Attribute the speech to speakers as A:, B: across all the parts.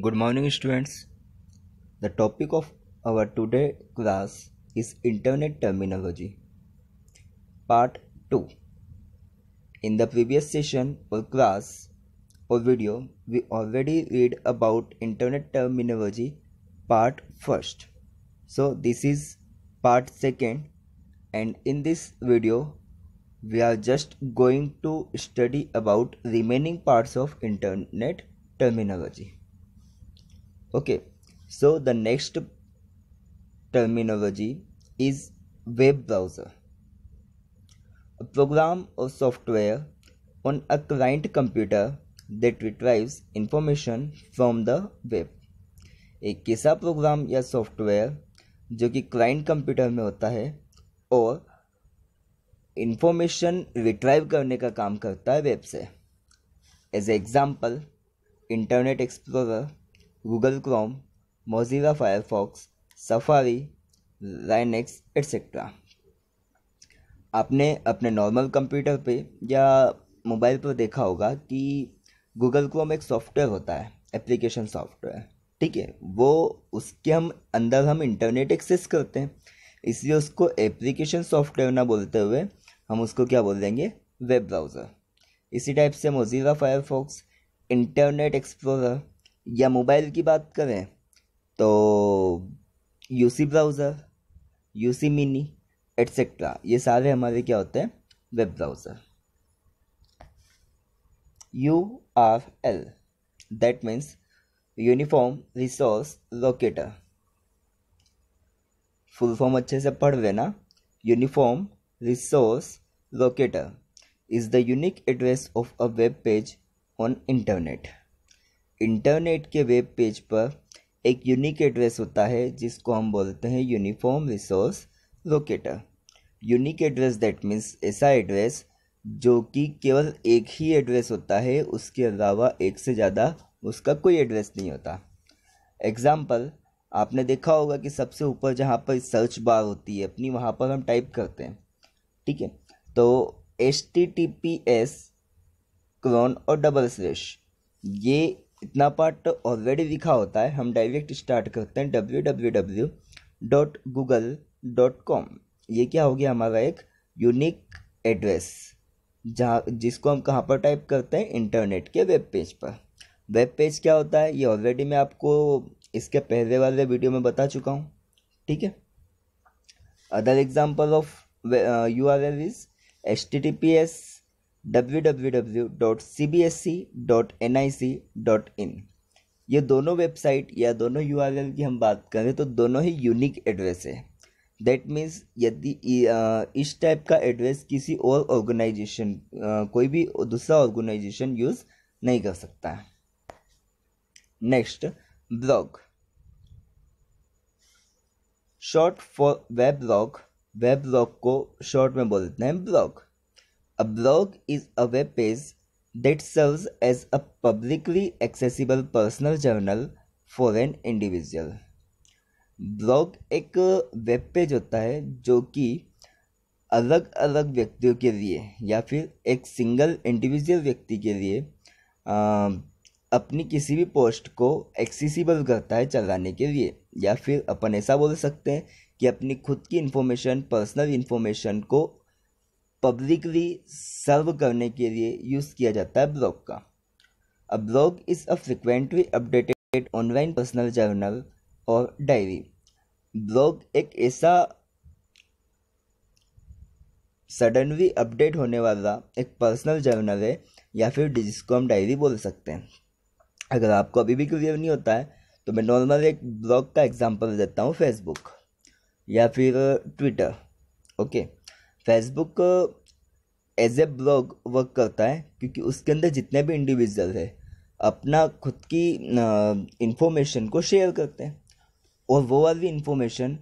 A: Good morning, students. The topic of our today class is Internet Terminology, Part 2. In the previous session or class or video, we already read about Internet Terminology, Part 1st. So, this is Part 2nd, and in this video, we are just going to study about remaining parts of Internet terminology. okay so the next terminology is web browser a program or software on a client computer that retrieves information from the web एक ऐसा programme या software जो कि client computer में होता है और information retrieve करने का काम करता है वेब से as example Internet Explorer Google Chrome Mozilla Firefox Safari Linux etcetera आपने अपने नॉर्मल कंप्यूटर पे या मोबाइल पर देखा होगा कि गूगल क्रोम एक सॉफ्टवेयर होता है एप्लीकेशन सॉफ्टवेयर ठीक है वो उसके हम अंदर हम इंटरनेट एक्सेस करते हैं इसलिए उसको एप्लीकेशन सॉफ्टवेयर ना बोलते हुए हम उसको क्या बोल देंगे वेब ब्राउज़र इसी टाइप से मोजीरा फायरफॉक्स इंटरनेट एक्सप्लोरर या मोबाइल की बात करें तो UC browser UC mini etcetera ये सारे हमारे क्या होते हैं web browser U R L that means uniform resource locator full form अच्छे से पढ़ लेना uniform resource locator is the unique address of a web page on internet internet के वेब पेज पर एक यूनिक एड्रेस होता है जिसको हम बोलते हैं uniform resource locator unique address that means ऐसा एड्रेस जो कि केवल एक ही एड्रेस होता है उसके अलावा एक से ज़्यादा उसका कोई एड्रेस नहीं होता एग्ज़ाम्पल आपने देखा होगा कि सबसे ऊपर जहाँ पर सर्च बार होती है अपनी वहाँ पर हम टाइप करते हैं ठीक है तो H T T P S colon और डबल स्लेश ये इतना पार्ट ऑलरेडी लिखा होता है हम डायरेक्ट स्टार्ट करते हैं W W W dot Google dot com ये क्या हो गया हमारा एक यूनिक एड्रेस जहाँ जिसको हम कहाँ पर टाइप करते हैं इंटरनेट के वेब पेज पर वेब पेज क्या होता है ये ऑलरेडी मैं आपको इसके पहले वाले वीडियो में बता चुका हूँ ठीक है other example of U R L is H T T P S www.cbsc.nic.in ये दोनों वेबसाइट या दोनों यू की हम बात करें तो दोनों ही यूनिक एड्रेस है दैट मीन्स यदि इस टाइप का एड्रेस किसी और ऑर्गेनाइजेशन कोई भी दूसरा ऑर्गेनाइजेशन यूज़ नहीं कर सकता next blog short for web blog web blog को शॉर्ट में बोल देते हैं blog A blog is a web page that serves as a publicly accessible personal journal for an individual. Blog एक वेब पेज होता है जो कि अलग अलग व्यक्तियों के लिए या फिर एक सिंगल इंडिविजुअल व्यक्ति के लिए आ, अपनी किसी भी पोस्ट को एक्सेसिबल करता है चलाने के लिए या फिर अपन ऐसा बोल सकते हैं कि अपनी खुद की इन्फॉर्मेशन पर्सनल इन्फॉर्मेशन को पब्लिकली सर्व करने के लिए यूज़ किया जाता है ब्लॉग का a blog is a frequently updated online personal journal और डायरी ब्लॉग एक ऐसा सडनली अपडेट होने वाला एक पर्सनल जर्नल है या फिर जिसको हम डायरी बोल सकते हैं अगर आपको अभी भी क्लियर नहीं होता है तो मैं नॉर्मल एक ब्लॉग का एग्जांपल देता हूँ फेसबुक या फिर Twitter okay Facebook as a blog work करता है क्योंकि उसके अंदर जितने भी इंडिविजुअल है अपना खुद की इन्फॉर्मेशन uh, को शेयर करते हैं और वो वाली इन्फॉर्मेशन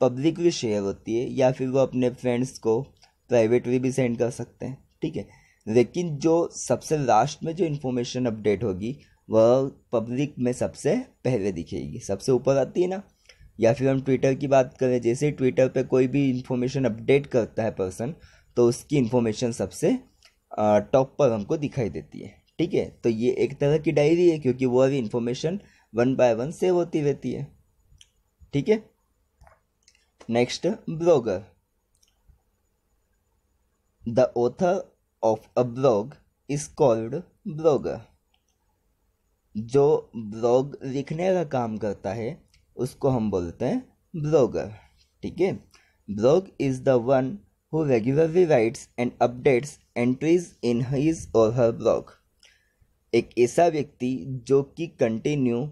A: पब्लिकली शेयर होती है या फिर वो अपने फ्रेंड्स को प्राइवेटली भी सेंड कर सकते हैं ठीक है लेकिन जो सबसे लास्ट में जो इन्फॉर्मेशन अपडेट होगी वह पब्लिक में सबसे पहले दिखेगी सबसे ऊपर आती है ना या फिर हम ट्विटर की बात करें जैसे ही ट्विटर पे कोई भी इंफॉर्मेशन अपडेट करता है पर्सन तो उसकी इन्फॉर्मेशन सबसे टॉप पर हमको दिखाई देती है ठीक है तो ये एक तरह की डायरी है क्योंकि वो अभी information one by one save होती रहती है ठीक है next blogger the author of a blog is called blogger जो ब्लॉग लिखने का काम करता है उसको हम बोलते हैं ब्लॉगर ठीक है blog is the one who regularly writes and updates entries in his or her blog एक ऐसा व्यक्ति जो कि कंटिन्यू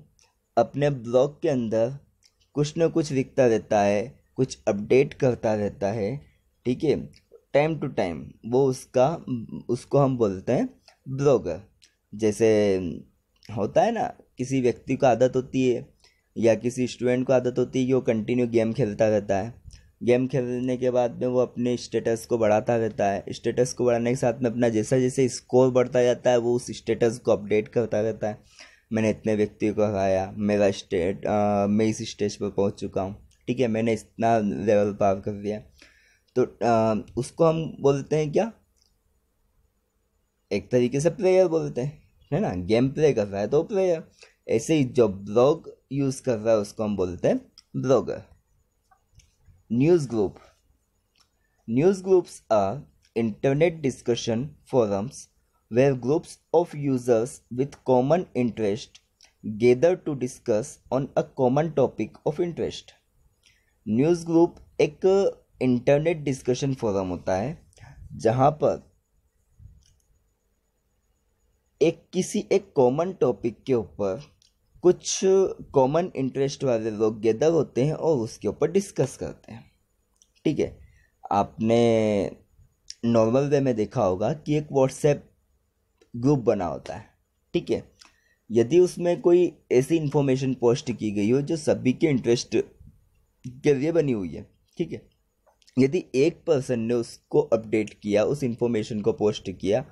A: अपने ब्लॉग के अंदर कुछ न कुछ लिखता रहता है कुछ अपडेट करता रहता है ठीक है टाइम टू टाइम वो उसका उसको हम बोलते हैं ब्लॉगर जैसे होता है ना किसी व्यक्ति को आदत होती है या किसी स्टूडेंट को आदत होती है कि वो कंटिन्यू गेम खेलता रहता है गेम खेलने के बाद में वो अपने स्टेटस को बढ़ाता रहता है स्टेटस को बढ़ाने के साथ में अपना जैसा जैसे स्कोर बढ़ता जाता है वो उस स्टेटस को अपडेट करता रहता है मैंने इतने व्यक्ति को हराया मेरा स्टेट मैं इस स्टेज पर पहुंच चुका हूँ ठीक है मैंने इतना लेवल पार कर दिया तो आ, उसको हम बोलते हैं क्या एक तरीके से प्लेयर बोलते हैं है ना गेम प्ले कर रहा है तो प्लेयर ऐसे ही जो ब्लॉग यूज कर रहा है उसको हम बोलते हैं blogger news group news groups are internet discussion forums where groups of users with common interest gather to discuss on a common topic of interest news group एक इंटरनेट डिस्कशन फोरम होता है जहाँ पर एक किसी एक कॉमन टॉपिक के ऊपर कुछ कॉमन इंटरेस्ट वाले लोग गैदर होते हैं और उसके ऊपर डिस्कस करते हैं ठीक है आपने नॉर्मल वे में देखा होगा कि एक व्हाट्सएप ग्रुप बना होता है ठीक है यदि उसमें कोई ऐसी इन्फॉर्मेशन पोस्ट की गई हो जो सभी के इंटरेस्ट के लिए बनी हुई है ठीक है यदि एक पर्सन ने उसको अपडेट किया उस इन्फॉर्मेशन को पोस्ट किया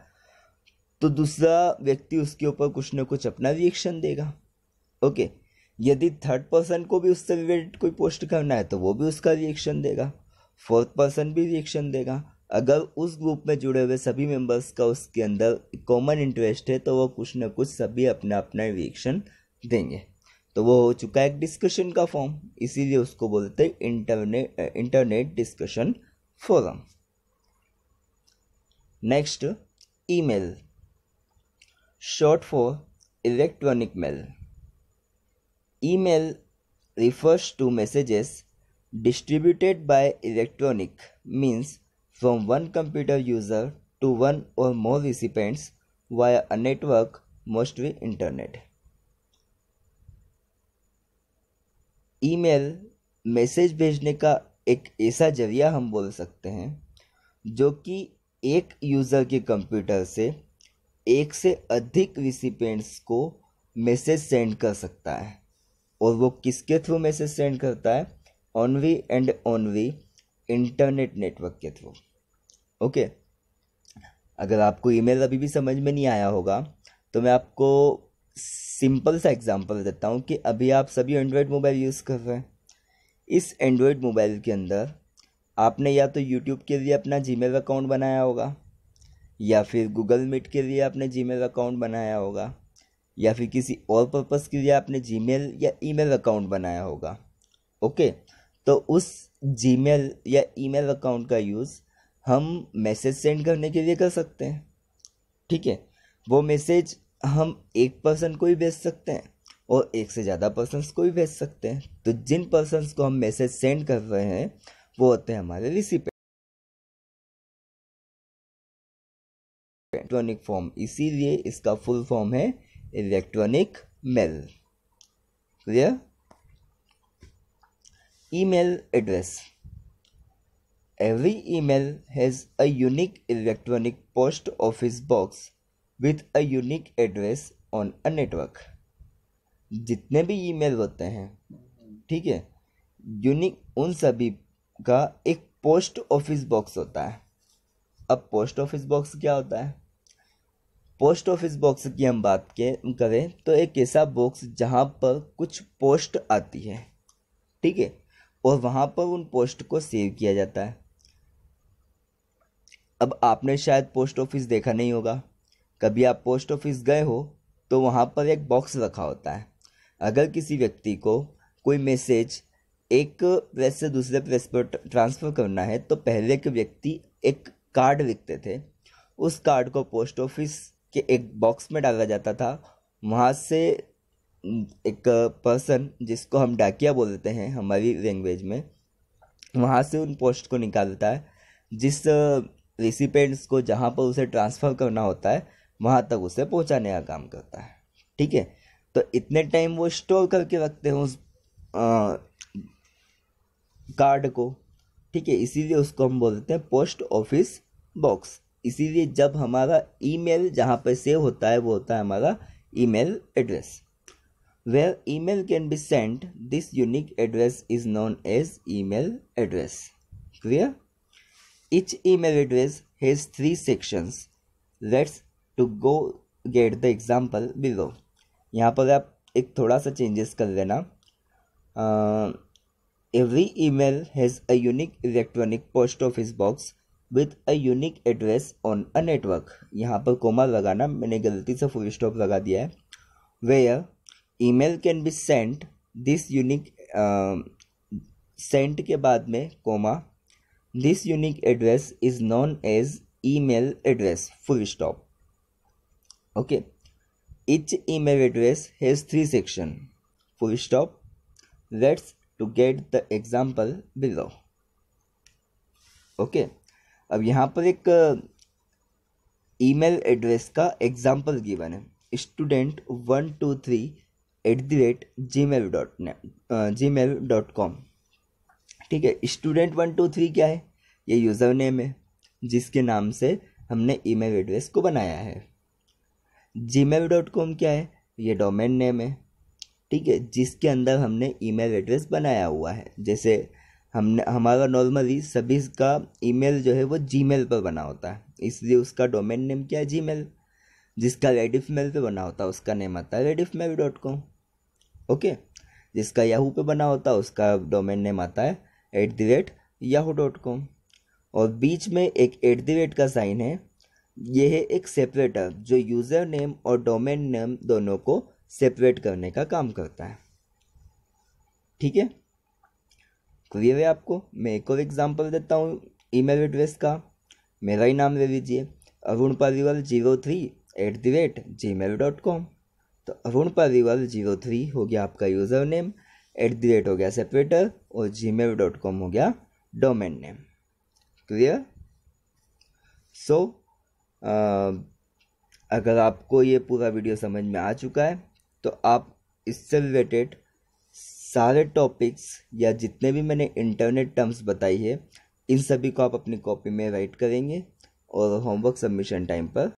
A: तो दूसरा व्यक्ति उसके ऊपर कुछ ना कुछ अपना रिएक्शन देगा ओके यदि थर्ड पर्सन को भी उससे रिलेटेड कोई पोस्ट करना है तो वो भी उसका रिएक्शन देगा फोर्थ पर्सन भी रिएक्शन देगा अगर उस ग्रुप में जुड़े हुए सभी मेंबर्स का उसके अंदर कॉमन इंटरेस्ट है तो वो कुछ ना कुछ सभी अपना अपना रिएक्शन देंगे तो वो हो चुका है एक डिस्कशन का फॉर्म इसीलिए उसको बोलते हैं internet internet discussion forum next email short for electronic mail Email refers to messages distributed by electronic means from one computer user to one or more recipients via a network mostly internet email message भेजने का एक ऐसा जरिया हम बोल सकते हैं जो कि एक यूज़र के कंप्यूटर से एक से अधिक रिसिपेंट्स को मैसेज सेंड कर सकता है और वो किसके थ्रू मैसेज सेंड करता है ऑनवी एंड ऑनवी इंटरनेट नेटवर्क के थ्रू ओके अगर आपको ईमेल अभी भी समझ में नहीं आया होगा तो मैं आपको सिंपल सा एग्जांपल देता हूँ कि अभी आप सभी एंड्रॉयड मोबाइल यूज़ कर रहे हैं इस एंड्रॉयड मोबाइल के अंदर आपने या तो यूट्यूब के लिए अपना जी अकाउंट बनाया होगा या फिर गूगल मीट के लिए आपने जी अकाउंट बनाया होगा या फिर किसी और पर्पज़ के लिए आपने जीमेल या ईमेल अकाउंट बनाया होगा ओके तो उस जीमेल या ईमेल अकाउंट का यूज़ हम मैसेज सेंड करने के लिए कर सकते हैं ठीक है वो मैसेज हम एक पर्सन को ही भेज सकते हैं और एक से ज़्यादा पर्सनस को भी भेज सकते हैं तो जिन पर्सनस को हम मैसेज सेंड कर रहे हैं वो होते हैं हमारे रिसिपेंट इलेक्ट्रॉनिक फॉर्म इसीलिए इसका फुल फॉर्म है electronic mail clear email address every email has a unique electronic post office box with a unique address on a network जितने भी ईमेल होते हैं ठीक है यूनिक उन सभी का एक पोस्ट ऑफिस बॉक्स होता है अब पोस्ट ऑफिस बॉक्स क्या होता है पोस्ट ऑफिस बॉक्स की हम बात के करें तो एक ऐसा बॉक्स जहाँ पर कुछ पोस्ट आती है ठीक है और वहाँ पर उन पोस्ट को सेव किया जाता है अब आपने शायद पोस्ट ऑफिस देखा नहीं होगा कभी आप पोस्ट ऑफिस गए हो तो वहाँ पर एक बॉक्स रखा होता है अगर किसी व्यक्ति को कोई मैसेज एक प्रेस से दूसरे प्रेस पर ट्रांसफ़र करना है तो पहले के व्यक्ति एक कार्ड लिखते थे उस कार्ड को पोस्ट ऑफिस के एक बॉक्स में डाला जाता था वहाँ से एक पर्सन जिसको हम डाकिया बोलते हैं हमारी लैंग्वेज में वहाँ से उन पोस्ट को निकालता है जिस रिसिपेंट्स को जहाँ पर उसे ट्रांसफ़र करना होता है वहाँ तक उसे पहुँचाने का काम करता है ठीक है तो इतने टाइम वो स्टोर करके रखते हैं उस कार्ड को ठीक है इसीलिए उसको हम बोलते हैं पोस्ट ऑफिस बॉक्स इसीलिए जब हमारा ईमेल जहाँ पर सेव होता है वो होता है हमारा email address where email can be sent this unique address is known as email address clear each email address has three sections let's to go get the example below यहाँ पर आप एक थोड़ा सा चेंजेस कर लेना every email has a unique electronic post office box with a unique address on a network यहाँ पर कोमा लगाना मैंने गलती से फुल स्टॉप लगा दिया है where email can be sent this unique sent के बाद में comma this unique address is known as email address full stop okay each email address has three section full stop let's to get the example below okay अब यहाँ पर एक email uh, address का example given है student one two three at the rate G mail dot G mail dot com ठीक है student one two three क्या है ये यूज़र नेम है जिसके नाम से हमने ईमेल एड्रेस को बनाया है जी मेल डॉट कॉम क्या है ये डोमेन नेम है ठीक है जिसके अंदर हमने ईमेल एड्रेस बनाया हुआ है जैसे हमने हमारा नॉर्मली सभी का ईमेल जो है वो जीमेल पर बना होता है इसलिए उसका डोमेन नेम क्या है जीमेल जिसका रेडिफ मेल पर बना होता है उसका नेम आता है Rediff mail dot com okay जिसका याहू पे बना होता है उसका डोमेन नेम आता है at the rate Yahoo dot com और बीच में एक एट द रेट का साइन है यह है एक सेपरेटर जो यूज़र नेम और डोमेन नेम दोनों को सेपरेट करने का काम करता है ठीक है क्लियर तो है आपको मैं एक और एग्जाम्पल देता हूँ ईमेल एड्रेस का मेरा ही नाम ले लीजिए Arun Paliwal zero three at the rate G mail dot com तो अरुण पालीवाल जीरो थ्री हो गया आपका user name at the rate हो गया सेपरेटर और जी मेल डॉट कॉम हो गया डोमेन नेम क्लियर सो अगर आपको ये पूरा वीडियो समझ में आ चुका है तो आप इससे रिलेटेड सारे टॉपिक्स या जितने भी मैंने इंटरनेट टर्म्स बताई है इन सभी को आप अपनी कॉपी में राइट करेंगे और होमवर्क सबमिशन टाइम पर